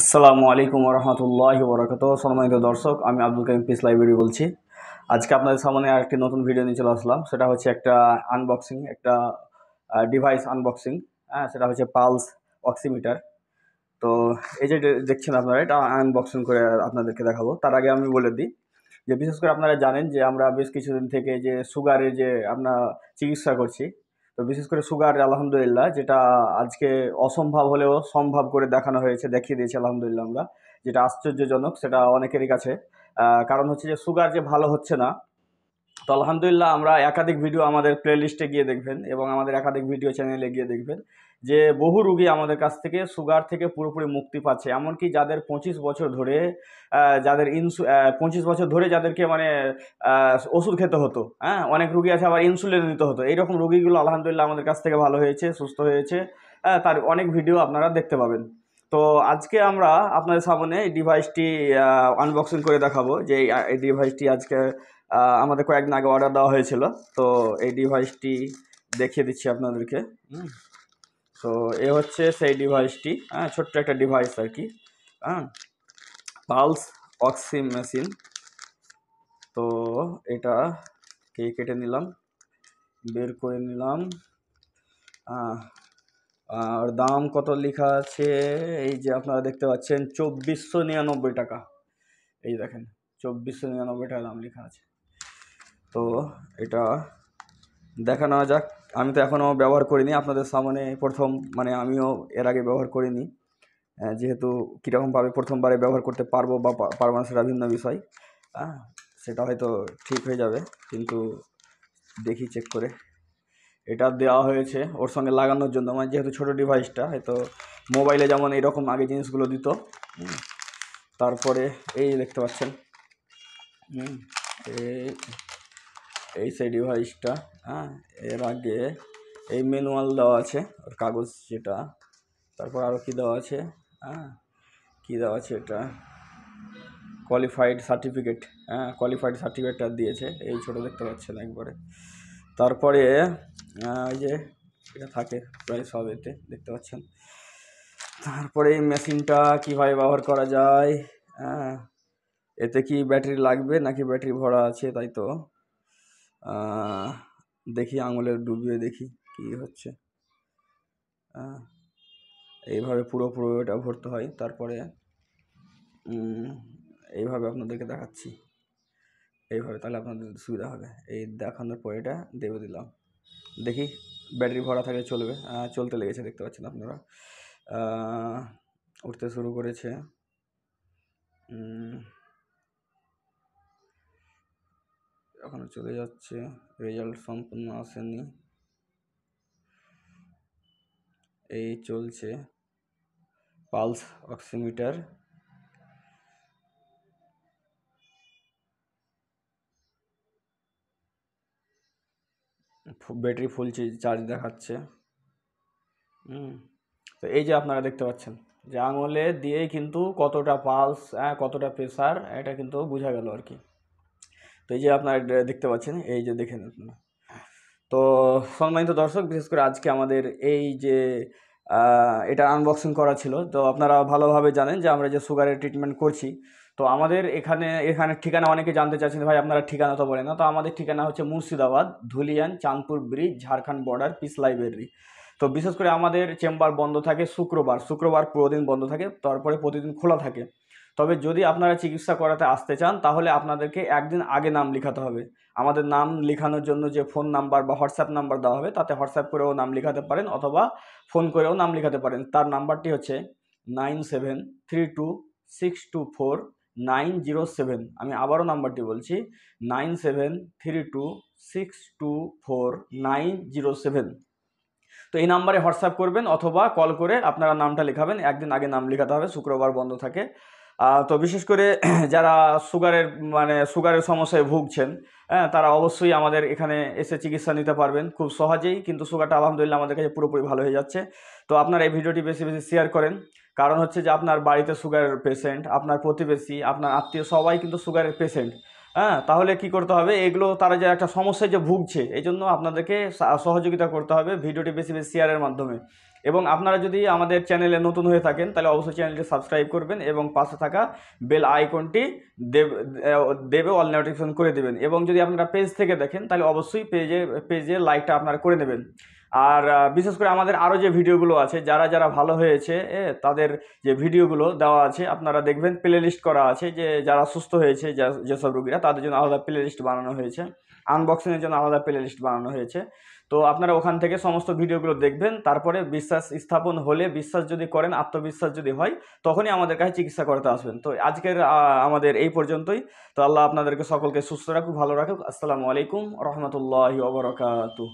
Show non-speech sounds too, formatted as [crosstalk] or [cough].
আসসালামু আলাইকুম রহমতুল্লাহ বরাকাত সম্মানিত দর্শক আমি আব্দুল কাইম পিস লাইব্রেরি বলছি আজকে আপনাদের সামনে আরেকটি নতুন ভিডিও নিয়ে চলে আসলাম সেটা হচ্ছে একটা আনবক্সিং একটা ডিভাইস আনবক্সিং হ্যাঁ সেটা হচ্ছে পালস অক্সিমিটার তো এই যে দেখছেন আপনারা এটা আনবক্সিং করে আপনাদেরকে দেখাবো তার আগে আমি বলে দিই যে বিশেষ করে আপনারা জানেন যে আমরা বেশ কিছুদিন থেকে যে সুগারের যে আমরা চিকিৎসা করছি তো বিশেষ করে সুগার আলহামদুলিল্লাহ যেটা আজকে অসম্ভব হলেও সম্ভব করে দেখানো হয়েছে দেখিয়ে দিয়েছে আলহামদুলিল্লাহ আমরা যেটা আশ্চর্যজনক সেটা অনেকেরই কাছে কারণ হচ্ছে যে সুগার যে ভালো হচ্ছে না তো আলহামদুলিল্লাহ আমরা একাধিক ভিডিও আমাদের প্লেলিস্টে গিয়ে দেখবেন এবং আমাদের একাধিক ভিডিও চ্যানেলে গিয়ে দেখবেন যে বহু রুগী আমাদের কাছ থেকে সুগার থেকে পুরোপুরি মুক্তি পাচ্ছে এমনকি যাদের পঁচিশ বছর ধরে যাদের ইনসু পঁচিশ বছর ধরে যাদেরকে মানে ওষুধ খেতে হতো হ্যাঁ অনেক রুগী আছে আবার ইনসুলিন নিতে হতো এইরকম রুগীগুলো আলহামদুলিল্লাহ আমাদের কাছ থেকে ভালো হয়েছে সুস্থ হয়েছে তার অনেক ভিডিও আপনারা দেখতে পাবেন তো আজকে আমরা আপনাদের সামনে এই ডিভাইসটি আনবক্সিং করে দেখাবো যে এই ডিভাইসটি আজকে আমাদের কয়েকদিন আগে অর্ডার দেওয়া হয়েছিল তো এই ডিভাইসটি দেখিয়ে দিচ্ছি আপনাদেরকে তো এ হচ্ছে সেই ডিভাইসটি হ্যাঁ ছোট্ট একটা ডিভাইস আর কি হ্যাঁ পালস অক্সি মেশিন তো এটা কে কেটে নিলাম বের করে নিলাম আর দাম কত লেখা আছে এই যে আপনারা দেখতে পাচ্ছেন চব্বিশশো নিরানব্বই টাকা এই দেখেন চব্বিশশো নিরানব্বই টাকা দাম লেখা আছে তো এটা দেখানো যাক আমি তো এখনও ব্যবহার করিনি আপনাদের সামনে প্রথম মানে আমিও এর আগে ব্যবহার করিনি যেহেতু কীরকমভাবে প্রথমবারে ব্যবহার করতে পারবো বা পারবো না সেটা ভিন্ন বিষয় হ্যাঁ সেটা হয়তো ঠিক হয়ে যাবে কিন্তু দেখি চেক করে এটা দেওয়া হয়েছে ওর সঙ্গে লাগানোর জন্য মানে যেহেতু ছোটো ডিভাইসটা হয়তো মোবাইলে যেমন এরকম আগে জিনিসগুলো দিত তারপরে এই দেখতে পাচ্ছেন এই সেই ডিভাইসটা হ্যাঁ এর আগে এই ম্যানুয়াল দেওয়া আছে ওর কাগজ যেটা তারপর আরও কী দেওয়া আছে হ্যাঁ কী দেওয়া আছে এটা কোয়ালিফাইড সার্টিফিকেট হ্যাঁ কোয়ালিফাইড সার্টিফিকেটটা দিয়েছে এই ছোটো দেখতে পাচ্ছেন একবারে তারপরে ওই যে এটা থাকে প্রায় সব এতে দেখতে পাচ্ছেন তারপরে এই মেশিনটা কীভাবে ব্যবহার করা যায় হ্যাঁ এতে কি ব্যাটারি লাগবে নাকি ব্যাটারি ভরা আছে তাই তো দেখি আঙুলে ডুবিয়ে দেখি কি হচ্ছে এইভাবে পুরো পুরো এটা ভরতে হয় তারপরে এইভাবে আপনাদেরকে দেখাচ্ছি এইভাবে তাহলে আপনাদের সুবিধা হবে এই দেখানোর পর এটা দেবে দিলাম দেখি ব্যাটারি ভরা থাকলে চলবে চলতে লেগেছে দেখতে পাচ্ছেন আপনারা উঠতে শুরু করেছে এখনো চলে যাচ্ছে রেজাল্ট সম্পূর্ণ আসেনি এই চলছে pulse oximeter battery full charge দেখাচ্ছে হুম তো এই যে আপনারা দেখতে পাচ্ছেন যে আঙুলে দিয়েই কিন্তু কতটা পালস হ্যাঁ কতটা প্রেসার এটা কিন্তু বোঝা গেল আর কি তো এই যে আপনারা দেখতে পাচ্ছেন এই যে দেখে নিন তো সম্মানিত দর্শক বিশেষ করে আজকে আমাদের এই যে এটা আনবক্সিং করা ছিল তো আপনারা ভালোভাবে জানেন যে আমরা যে সুগারের ট্রিটমেন্ট করছি তো আমাদের এখানে এখানে ঠিকানা অনেকে জানতে চাইছেন ভাই আপনারা ঠিকানা তো বলেন না তো আমাদের ঠিকানা হচ্ছে Murshidabad Dhulian Chandpur bridge Jharkhand border peace library তো বিশেষ করে আমাদের চেম্বার বন্ধ থাকে শুক্রবার শুক্রবার পুরোদিন বন্ধ থাকে তারপরে প্রতিদিন খোলা থাকে তবে যদি আপনারা চিকিৎসা করাতে আসতে চান তাহলে আপনাদেরকে একদিন আগে নাম লেখাতে হবে আমাদের নাম লেখানোর জন্য যে ফোন নাম্বার বা হোয়াটসঅ্যাপ নাম্বার দেওয়া হবে তাতে হোয়াটসঅ্যাপ করেও নাম লেখাতে পারেন অথবা ফোন করেও নাম লেখাতে পারেন তার নাম্বারটি হচ্ছে nine seven three two six two four nine zero seven আমি আবারও নাম্বারটি বলছি nine seven three two six two four nine zero seven তো এই নাম্বারে হোয়াটসঅ্যাপ করবেন অথবা কল করে আপনারা নামটা লেখাবেন একদিন আগে নাম লেখাতে হবে শুক্রবার বন্ধ থাকে তো বিশেষ করে [clears throat] যারা সুগারের মানে সুগারের সমস্যায় ভুগছেন হ্যাঁ তারা অবশ্যই আমাদের এখানে এসে চিকিৎসা নিতে পারবেন খুব সহজেই কিন্তু সুগারটা আলহামদুলিল্লাহ আমাদের কাছে পুরোপুরি ভালো হয়ে যাচ্ছে তো আপনারা এই ভিডিওটি বেশি বেশি শেয়ার করেন কারণ হচ্ছে যে আপনার বাড়িতে সুগারের পেশেন্ট আপনার প্রতিবেশী আপনার আত্মীয় সবাই কিন্তু সুগারের পেশেন্ট হ্যাঁ তাহলে কি করতে হবে এগুলো তারা যে একটা সমস্যায় যে ভুগছে এই জন্য আপনাদেরকে সহযোগিতা করতে হবে ভিডিওটি বেশি বেশি শেয়ারের মাধ্যমে এবং আপনারা যদি আমাদের চ্যানেলে নতুন হয়ে থাকেন তাহলে অবশ্যই চ্যানেলটি সাবস্ক্রাইব করবেন এবং পাশে থাকা বেল আইকনটি দেবে অল নোটিফিকেশন করে দেবেন এবং যদি আপনারা পেজ থেকে দেখেন তাহলে অবশ্যই পেজে পেজে লাইকটা আপনারা করে নেবেন আর বিশেষ করে আমাদের আরও যে ভিডিওগুলো আছে যারা যারা ভালো হয়েছে তাদের যে ভিডিওগুলো দেওয়া আছে আপনারা দেখবেন প্লে লিস্ট করা আছে যে যারা সুস্থ হয়েছে যেসব রুগীরা তাদের জন্য আলাদা প্লে লিস্ট বানানো হয়েছে আনবক্সিংয়ের জন্য আলাদা প্লে লিস্ট বানানো হয়েছে তো আপনারা ওখান থেকে সমস্ত ভিডিওগুলো দেখবেন তারপরে বিশ্বাস স্থাপন হলে বিশ্বাস যদি করেন আত্মবিশ্বাস যদি হয় তখনই আমাদের কাছে চিকিৎসা করতে আসবেন তো আজকের আমাদের এই পর্যন্তই তো আল্লাহ আপনাদেরকে সকলকে সুস্থ রাখুক ভালো রাখুক আসসালামু আলাইকুম রহমতুল্লাহ ওবরাকাতু